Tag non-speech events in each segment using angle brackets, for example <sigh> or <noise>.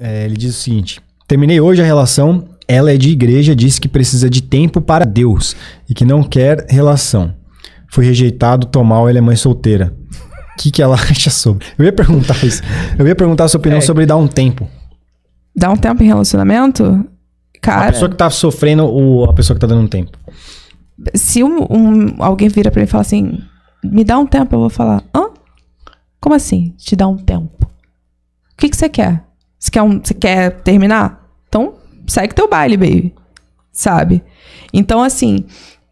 É, ele diz o seguinte: Terminei hoje a relação. Ela é de igreja, disse que precisa de tempo para Deus e que não quer relação. foi rejeitado, tô ela é mãe solteira. O que, que ela <laughs> acha sobre? Eu ia perguntar isso. Eu ia perguntar a sua opinião é. sobre dar um tempo. Dar um tempo em relacionamento? Cara. A pessoa que tá sofrendo ou a pessoa que tá dando um tempo? Se um, um alguém vira pra mim e fala assim: me dá um tempo, eu vou falar: hã? Como assim? Te dá um tempo? O que, que você quer? Você quer, um, você quer terminar? Então, segue teu baile, baby. Sabe? Então, assim,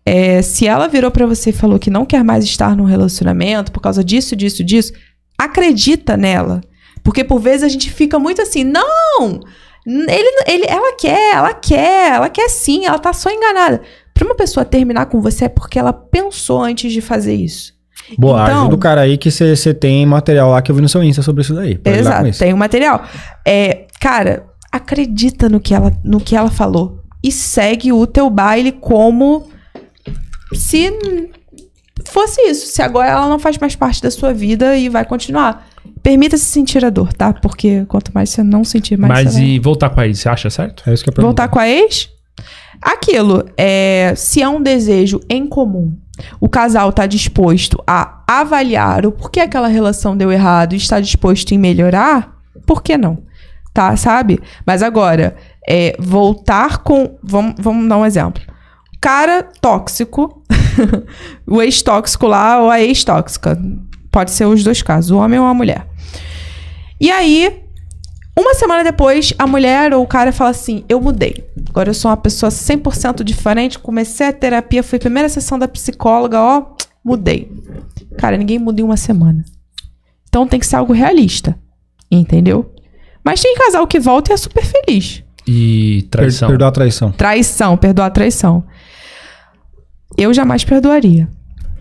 é, se ela virou para você e falou que não quer mais estar num relacionamento por causa disso, disso, disso, acredita nela. Porque por vezes a gente fica muito assim, não! Ele, ele, ela quer, ela quer, ela quer sim, ela tá só enganada. Pra uma pessoa terminar com você é porque ela pensou antes de fazer isso. Boa, então, ajuda o cara aí que você tem material lá que eu vi no seu Insta sobre isso daí. Exato, isso. tem um material. É, cara, acredita no que, ela, no que ela falou e segue o teu baile como se fosse isso. Se agora ela não faz mais parte da sua vida e vai continuar. Permita-se sentir a dor, tá? Porque quanto mais você não sentir, mais Mas e vai. voltar com a ex, você acha certo? É isso que eu pergunto. Voltar com a ex? Aquilo, é, se é um desejo em comum o casal está disposto a avaliar o porquê aquela relação deu errado e está disposto em melhorar, por que não? Tá, sabe? Mas agora, é, voltar com. Vamos, vamos dar um exemplo. Cara tóxico, <laughs> o ex-tóxico lá ou a ex-tóxica. Pode ser os dois casos, o homem ou a mulher. E aí, uma semana depois, a mulher ou o cara fala assim: Eu mudei. Agora eu sou uma pessoa 100% diferente. Comecei a terapia, fui a primeira sessão da psicóloga, ó, mudei. Cara, ninguém muda em uma semana. Então tem que ser algo realista. Entendeu? Mas tem casal que volta e é super feliz. E traição. Perdoa perdoar a traição. Traição, perdoar a traição. Eu jamais perdoaria.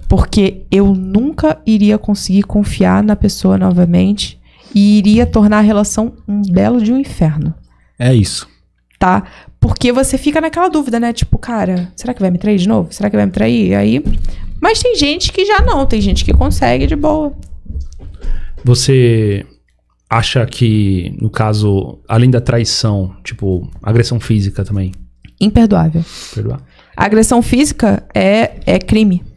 Porque eu nunca iria conseguir confiar na pessoa novamente e iria tornar a relação um belo de um inferno. É isso. Tá? Porque você fica naquela dúvida, né? Tipo, cara, será que vai me trair de novo? Será que vai me trair? Aí. Mas tem gente que já não, tem gente que consegue de boa. Você acha que, no caso, além da traição, tipo, agressão física também? Imperdoável. Perdoar. A agressão física é, é crime.